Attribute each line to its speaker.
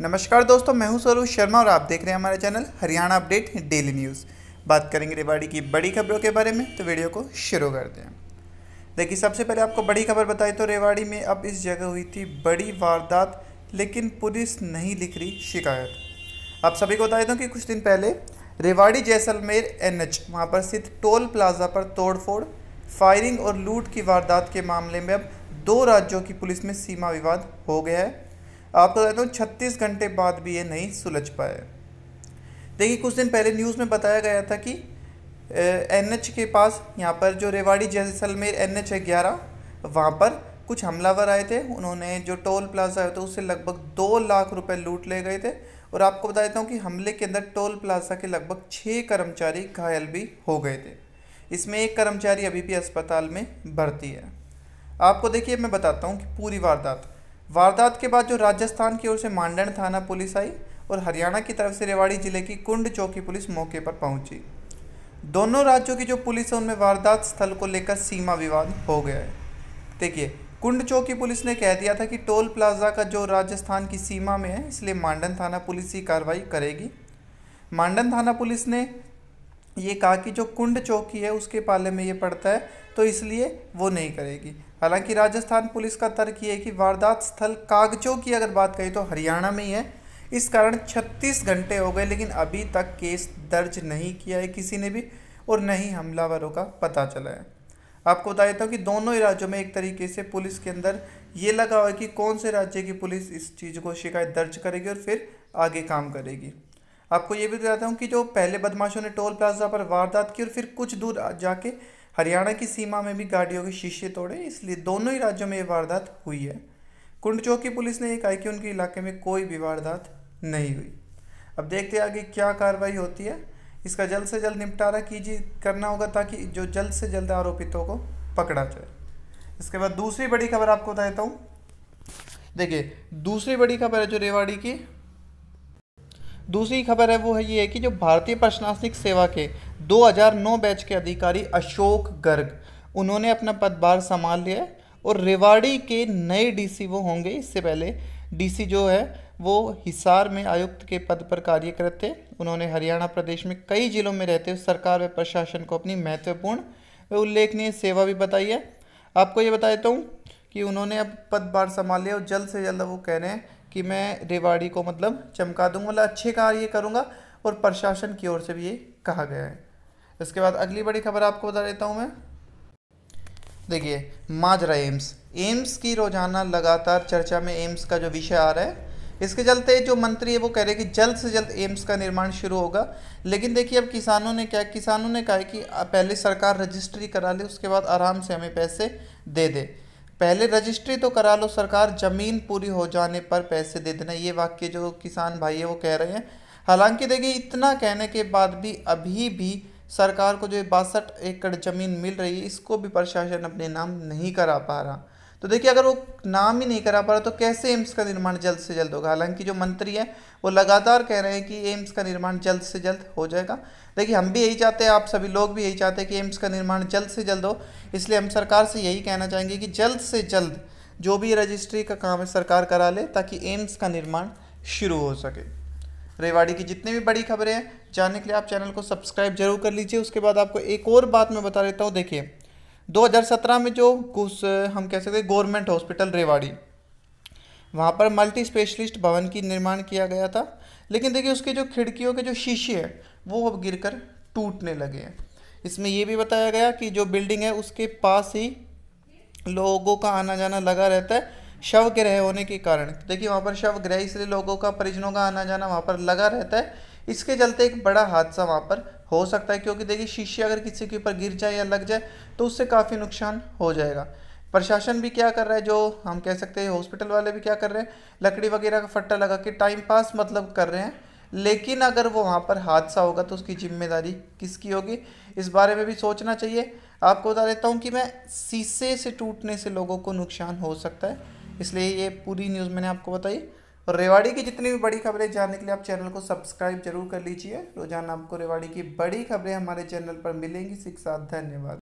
Speaker 1: नमस्कार दोस्तों मैं हूं स्वरूप शर्मा और आप देख रहे हैं हमारा channel Haryana update daily news बात करेंगे रेवाड़ी की बड़ी खबरों के बारे में तो वीडियो को शुरू करते हैं देखिए सबसे पहले आपको बड़ी खबर बताई तो रेवाड़ी में अब इस जगह हुई थी बड़ी वारदात लेकिन पुलिस नहीं लिख रही शिकायत आप सभी को बता दूँ कि कुछ दिन पहले रेवाड़ी जैसलमेर एन एच वहाँ पर स्थित टोल प्लाजा पर तोड़फोड़ फायरिंग और लूट की वारदात के मामले में अब दो राज्यों की पुलिस में सीमा विवाद हो गया है आपको तो बता हूँ छत्तीस घंटे बाद भी ये नहीं सुलझ पाए देखिए कुछ दिन पहले न्यूज़ में बताया गया था कि एन के पास यहाँ पर जो रेवाड़ी जैसलमेर एन एच है ग्यारह वहाँ पर कुछ हमलावर आए थे उन्होंने जो टोल प्लाजा है तो उससे लगभग दो लाख रुपए लूट ले गए थे और आपको बता देता हूँ कि हमले के अंदर टोल प्लाजा के लगभग छः कर्मचारी घायल भी हो गए थे इसमें एक कर्मचारी अभी भी अस्पताल में भर्ती है आपको देखिए मैं बताता हूँ कि पूरी वारदात वारदात के बाद जो राजस्थान की ओर से मांडण थाना पुलिस आई और हरियाणा की तरफ से रेवाड़ी जिले की कुंड चौकी पुलिस मौके पर पहुंची दोनों राज्यों की जो पुलिस है उनमें वारदात स्थल को लेकर सीमा विवाद हो गया है देखिए कुंड चौकी पुलिस ने कह दिया था कि टोल प्लाजा का जो राजस्थान की सीमा में है इसलिए मांडन थाना पुलिस ही कार्रवाई करेगी मांडन थाना पुलिस ने ये कहा कि जो कुंड चौकी है उसके पाले में ये पड़ता है तो इसलिए वो नहीं करेगी हालांकि राजस्थान पुलिस का तर्क ये है कि वारदात स्थल कागजों की अगर बात करें तो हरियाणा में ही है इस कारण 36 घंटे हो गए लेकिन अभी तक केस दर्ज नहीं किया है किसी ने भी और न ही हमलावरों का पता चला है आपको बता देता हूँ कि दोनों ही राज्यों में एक तरीके से पुलिस के अंदर ये लगा हुआ है कि कौन से राज्य की पुलिस इस चीज़ को शिकायत दर्ज करेगी और फिर आगे काम करेगी आपको ये भी बताता हूँ कि जो पहले बदमाशों ने टोल प्लाजा पर वारदात की और फिर कुछ दूर जाके हरियाणा की सीमा में भी गाड़ियों के शीशे तोड़े इसलिए दोनों ही राज्यों में ये वारदात हुई है कुंडचौक की पुलिस ने ये कहा कि उनके इलाके में कोई भी वारदात नहीं हुई अब देखते आगे क्या कार्रवाई होती है इसका जल्द से जल्द निपटारा कीजिए करना होगा ताकि जो जल्द से जल्द आरोपितों को पकड़ा जाए इसके बाद दूसरी बड़ी खबर आपको बता देता हूँ देखिए दूसरी बड़ी खबर है जो रेवाड़ी की दूसरी खबर है वो है ये है कि जो भारतीय प्रशासनिक सेवा के 2009 बैच के अधिकारी अशोक गर्ग उन्होंने अपना पदभार संभाल लिया है और रेवाड़ी के नए डीसी वो होंगे इससे पहले डीसी जो है वो हिसार में आयुक्त के पद पर करते थे उन्होंने हरियाणा प्रदेश में कई जिलों में रहते हुए सरकार व प्रशासन को अपनी महत्वपूर्ण व उल्लेखनीय सेवा भी बताई है आपको ये बता देता हूँ कि उन्होंने अब पदभार संभाल लिया और जल्द से जल्द वो कह रहे हैं कि मैं रेवाड़ी को मतलब चमका दूंगा मतलब अच्छे कार्य करूँगा और प्रशासन की ओर से भी ये कहा गया है इसके बाद अगली बड़ी खबर आपको बता देता हूँ मैं देखिए माजरा एम्स एम्स की रोजाना लगातार चर्चा में एम्स का जो विषय आ रहा है इसके चलते जो मंत्री है वो कह रहे हैं कि जल्द से जल्द एम्स का निर्माण शुरू होगा लेकिन देखिए अब किसानों ने क्या किसानों ने कहा है कि पहले सरकार रजिस्ट्री करा ले उसके बाद आराम से हमें पैसे दे दे पहले रजिस्ट्री तो करा लो सरकार ज़मीन पूरी हो जाने पर पैसे दे देना ये वाक्य जो किसान भाई है वो कह रहे हैं हालांकि देखिए इतना कहने के बाद भी अभी भी सरकार को जो बासठ एकड़ ज़मीन मिल रही है इसको भी प्रशासन अपने नाम नहीं करा पा रहा तो देखिए अगर वो नाम ही नहीं करा पा रहा तो कैसे एम्स का निर्माण जल्द से जल्द होगा हालांकि जो मंत्री है वो लगातार कह रहे हैं कि एम्स का निर्माण जल्द से जल्द हो जाएगा देखिए हम भी यही चाहते हैं आप सभी लोग भी यही चाहते हैं कि एम्स का निर्माण जल्द से जल्द हो इसलिए हम सरकार से यही कहना चाहेंगे कि जल्द से जल्द जो भी रजिस्ट्री का काम है सरकार करा ले ताकि एम्स का निर्माण शुरू हो सके रेवाड़ी की जितनी भी बड़ी खबरें हैं जानने के लिए आप चैनल को सब्सक्राइब जरूर कर लीजिए उसके बाद आपको एक और बात मैं बता देता हूँ देखिए 2017 में जो कुछ हम कह सकते हैं गवर्नमेंट हॉस्पिटल रेवाड़ी वहाँ पर मल्टी स्पेशलिस्ट भवन की निर्माण किया गया था लेकिन देखिए उसके जो खिड़कियों के जो शीशे हैं वो अब गिर कर टूटने लगे हैं इसमें ये भी बताया गया कि जो बिल्डिंग है उसके पास ही लोगों का आना जाना लगा रहता है शव ग्रह होने के कारण देखिए वहाँ पर शव ग्रह इसलिए लोगों का परिजनों का आना जाना वहाँ पर लगा रहता है इसके चलते एक बड़ा हादसा वहाँ पर हो सकता है क्योंकि देखिए शीशे अगर किसी के ऊपर गिर जाए या लग जाए तो उससे काफ़ी नुकसान हो जाएगा प्रशासन भी क्या कर रहा है जो हम कह सकते हैं हॉस्पिटल वाले भी क्या कर रहे हैं लकड़ी वगैरह का फट्टा लगा के टाइम पास मतलब कर रहे हैं लेकिन अगर वो वहाँ पर हादसा होगा तो उसकी जिम्मेदारी किसकी होगी इस बारे में भी सोचना चाहिए आपको बता देता हूँ कि मैं शीशे से टूटने से लोगों को नुकसान हो सकता है इसलिए ये पूरी न्यूज़ मैंने आपको बताई और रेवाड़ी की जितनी भी बड़ी खबरें जानने के लिए आप चैनल को सब्सक्राइब जरूर कर लीजिए रोजाना आपको रेवाड़ी की बड़ी खबरें हमारे चैनल पर मिलेंगी शिक्षा धन्यवाद